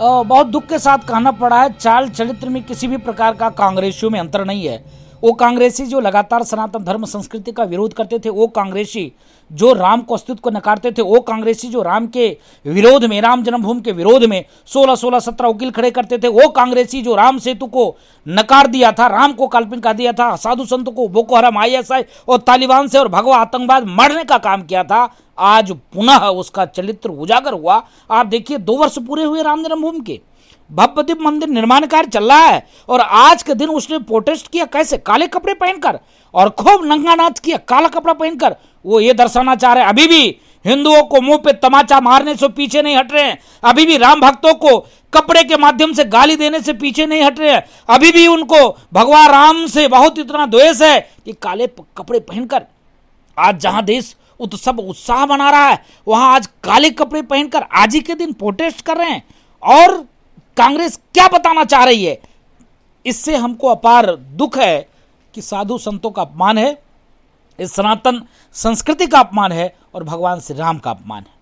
बहुत दुख के साथ कहना पड़ा है चाल चरित्र में किसी भी प्रकार का कांग्रेसियों में अंतर नहीं है वो कांग्रेसी जो लगातार सनातन धर्म संस्कृति का विरोध करते थे वो कांग्रेसी जो राम को अस्तित्व को नकारते थे वो कांग्रेसी जो राम के विरोध में राम जन्मभूमि के विरोध में 16 16 सत्रह वकील खड़े करते थे वो कांग्रेसी जो राम सेतु को नकार दिया था राम को काल्पनिक कर दिया था साधु संत को बोको हरम आई और तालिबान से और भगवा आतंकवाद मारने का काम किया था आज पुनः उसका चरित्र उजागर हुआ आप देखिए दो वर्ष पूरे हुए राम जन्मभूमि के भव्यदीप मंदिर निर्माण कार्य चल रहा है और आज के दिन उसने प्रोटेस्ट किया कैसे काले कपड़े पहनकर और खूब नंगा नाच किया काला कपड़ा पहनकर वो ये दर्शाना चाह रहे हैं अभी भी हिंदुओं को मुंह पे तमाचा मारने से पीछे नहीं हट रहे हैं अभी भी राम भक्तों को कपड़े के माध्यम से गाली देने से पीछे नहीं हट रहे हैं अभी भी उनको भगवान राम से बहुत इतना द्वेष है कि काले कपड़े पहनकर आज जहां देश उत्सव उत्साह बना रहा है वहां आज काले कपड़े पहनकर आज ही के दिन प्रोटेस्ट कर रहे हैं और कांग्रेस क्या बताना चाह रही है इससे हमको अपार दुख है कि साधु संतों का अपमान है इस सनातन संस्कृति का अपमान है और भगवान श्री राम का अपमान है